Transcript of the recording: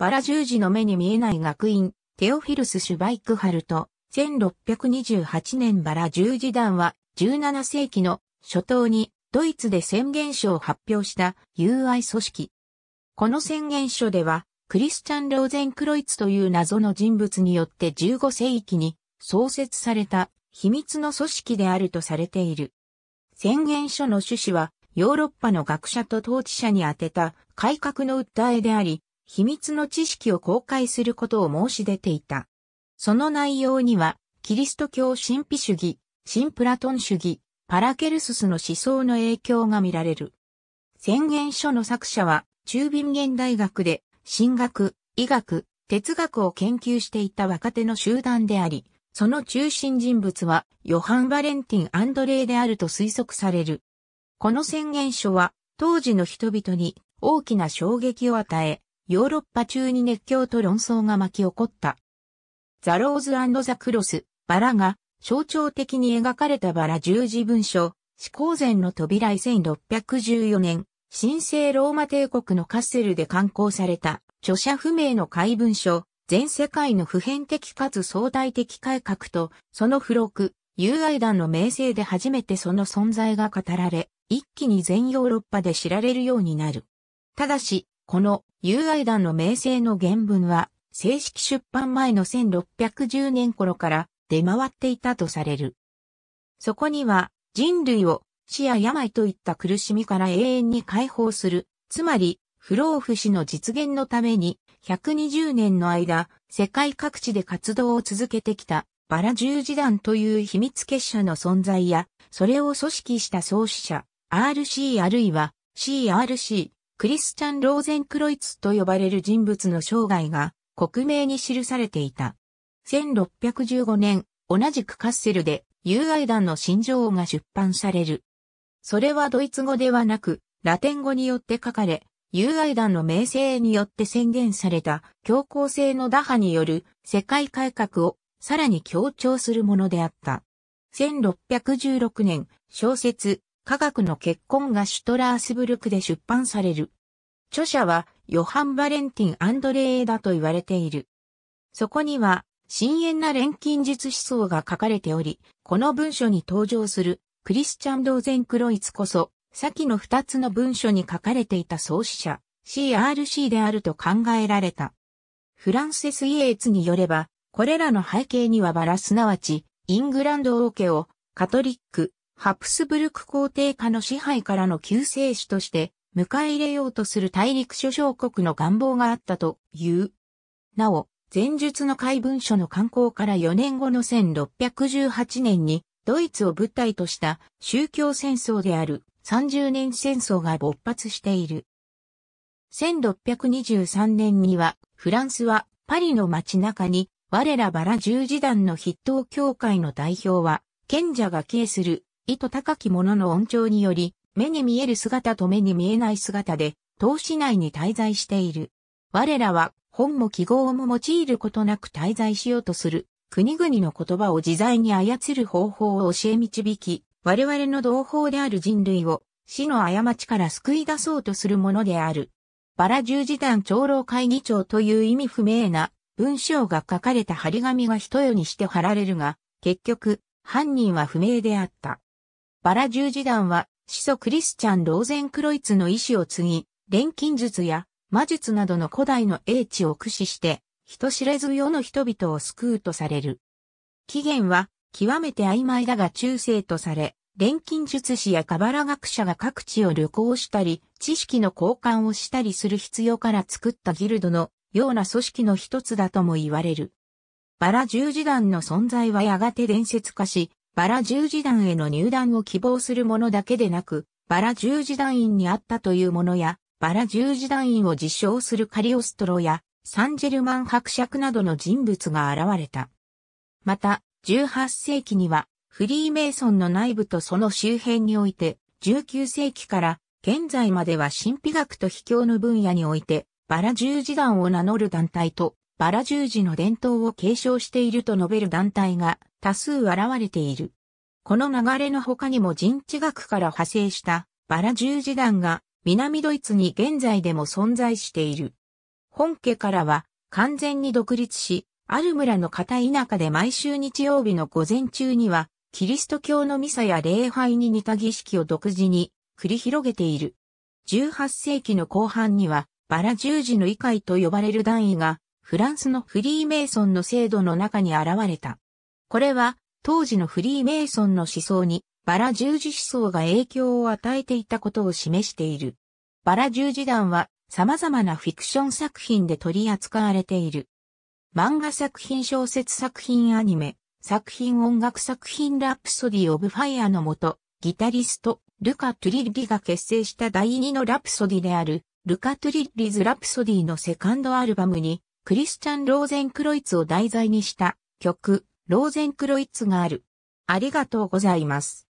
バラ十字の目に見えない学院、テオフィルス・シュバイクハルト、1628年バラ十字団は、17世紀の初頭にドイツで宣言書を発表した友愛組織。この宣言書では、クリスチャン・ローゼンクロイツという謎の人物によって15世紀に創設された秘密の組織であるとされている。宣言書の趣旨は、ヨーロッパの学者と統治者に宛てた改革の訴えであり、秘密の知識を公開することを申し出ていた。その内容には、キリスト教神秘主義、新プラトン主義、パラケルススの思想の影響が見られる。宣言書の作者は、中貧現大学で、神学、医学、哲学を研究していた若手の集団であり、その中心人物は、ヨハン・バレンティン・アンドレイであると推測される。この宣言書は、当時の人々に大きな衝撃を与え、ヨーロッパ中に熱狂と論争が巻き起こった。ザ・ローズザ・クロス、バラが象徴的に描かれたバラ十字文書、始皇前の扉1614年、神聖ローマ帝国のカッセルで刊行された、著者不明の怪文書、全世界の普遍的かつ相対的改革と、その付録、友愛団の名声で初めてその存在が語られ、一気に全ヨーロッパで知られるようになる。ただし、この友愛団の名声の原文は、正式出版前の1610年頃から出回っていたとされる。そこには、人類を死や病といった苦しみから永遠に解放する、つまり、不老不死の実現のために、120年の間、世界各地で活動を続けてきた、バラ十字団という秘密結社の存在や、それを組織した創始者、RC あるいは CRC、クリスチャン・ローゼンクロイツと呼ばれる人物の生涯が国名に記されていた。1615年、同じくカッセルで友愛団の新情が出版される。それはドイツ語ではなく、ラテン語によって書かれ、友愛団の名声によって宣言された強硬性の打破による世界改革をさらに強調するものであった。1616年、小説、科学の結婚がシュトラースブルクで出版される。著者はヨハン・バレンティン・アンドレーだと言われている。そこには、深淵な錬金術思想が書かれており、この文書に登場するクリスチャン・ドーゼン・クロイツこそ、先の二つの文書に書かれていた創始者、CRC であると考えられた。フランセス・イエーツによれば、これらの背景にはバラすなわち、イングランド王家をカトリック、ハプスブルク皇帝下の支配からの救世主として迎え入れようとする大陸諸小国の願望があったという。なお、前述の怪文書の刊行から4年後の1618年にドイツを舞台とした宗教戦争である30年戦争が勃発している。1623年にはフランスはパリの街中に我らバラ十字団の筆頭教会の代表は賢者が帰依する意図高き者の恩寵調により、目に見える姿と目に見えない姿で、投資内に滞在している。我らは、本も記号も用いることなく滞在しようとする、国々の言葉を自在に操る方法を教え導き、我々の同胞である人類を、死の過ちから救い出そうとするものである。バラ十字団長老会議長という意味不明な文章が書かれた張り紙が一夜にして貼られるが、結局、犯人は不明であった。バラ十字団は、始祖クリスチャン・ローゼンクロイツの意志を継ぎ、錬金術や魔術などの古代の英知を駆使して、人知れず世の人々を救うとされる。起源は、極めて曖昧だが中世とされ、錬金術師やカバラ学者が各地を旅行したり、知識の交換をしたりする必要から作ったギルドのような組織の一つだとも言われる。バラ十字団の存在はやがて伝説化し、バラ十字団への入団を希望する者だけでなく、バラ十字団員にあったという者や、バラ十字団員を自称するカリオストロや、サンジェルマン伯爵などの人物が現れた。また、18世紀には、フリーメイソンの内部とその周辺において、19世紀から現在までは神秘学と秘境の分野において、バラ十字団を名乗る団体とバラ十字の伝統を継承していると述べる団体が多数現れている。この流れの他にも人知学から派生したバラ十字団が南ドイツに現在でも存在している。本家からは完全に独立し、ある村の片田舎で毎週日曜日の午前中には、キリスト教のミサや礼拝に似た儀式を独自に繰り広げている。18世紀の後半には、バラ十字の異界と呼ばれる団位がフランスのフリーメイソンの制度の中に現れた。これは、当時のフリーメイソンの思想に、バラ十字思想が影響を与えていたことを示している。バラ十字団は、様々なフィクション作品で取り扱われている。漫画作品小説作品アニメ、作品音楽作品ラプソディ・オブ・ファイアのもと、ギタリスト、ルカ・トゥリッリが結成した第二のラプソディである、ルカ・トゥリッリズ・ラプソディのセカンドアルバムに、クリスチャン・ローゼンクロイツを題材にした曲、ローゼンクロイツがある。ありがとうございます。